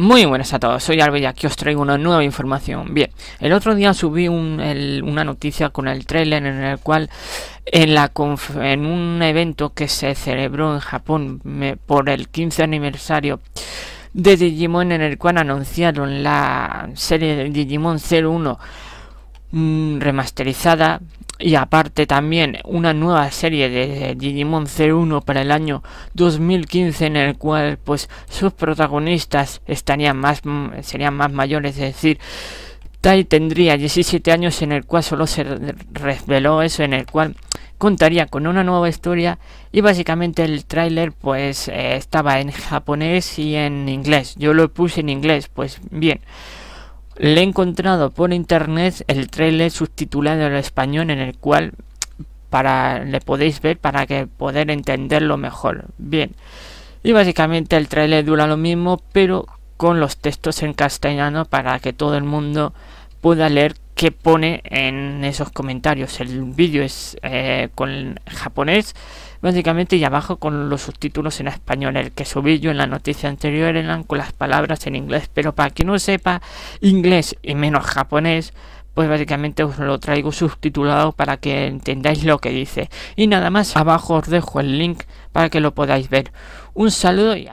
Muy buenas a todos, soy Arbella y aquí os traigo una nueva información. Bien, el otro día subí una noticia con el trailer en el cual en, la en un evento que se celebró en Japón por el 15 aniversario de Digimon en el cual anunciaron la serie de Digimon 01 mm, remasterizada y aparte también una nueva serie de Digimon Z1 para el año 2015 en el cual pues sus protagonistas estarían más mm, serían más mayores, es decir, Tai tendría 17 años en el cual solo se reveló eso en el cual contaría con una nueva historia y básicamente el tráiler pues eh, estaba en japonés y en inglés. Yo lo puse en inglés, pues bien. Le he encontrado por internet el trailer subtitulado en español en el cual para le podéis ver para que poder entenderlo mejor. Bien. Y básicamente el trailer dura lo mismo, pero con los textos en castellano para que todo el mundo pueda leer que pone en esos comentarios. El vídeo es eh, con japonés, básicamente, y abajo con los subtítulos en español. El que subí yo en la noticia anterior eran con las palabras en inglés, pero para quien no sepa inglés y menos japonés, pues básicamente os lo traigo subtitulado para que entendáis lo que dice. Y nada más, abajo os dejo el link para que lo podáis ver. Un saludo y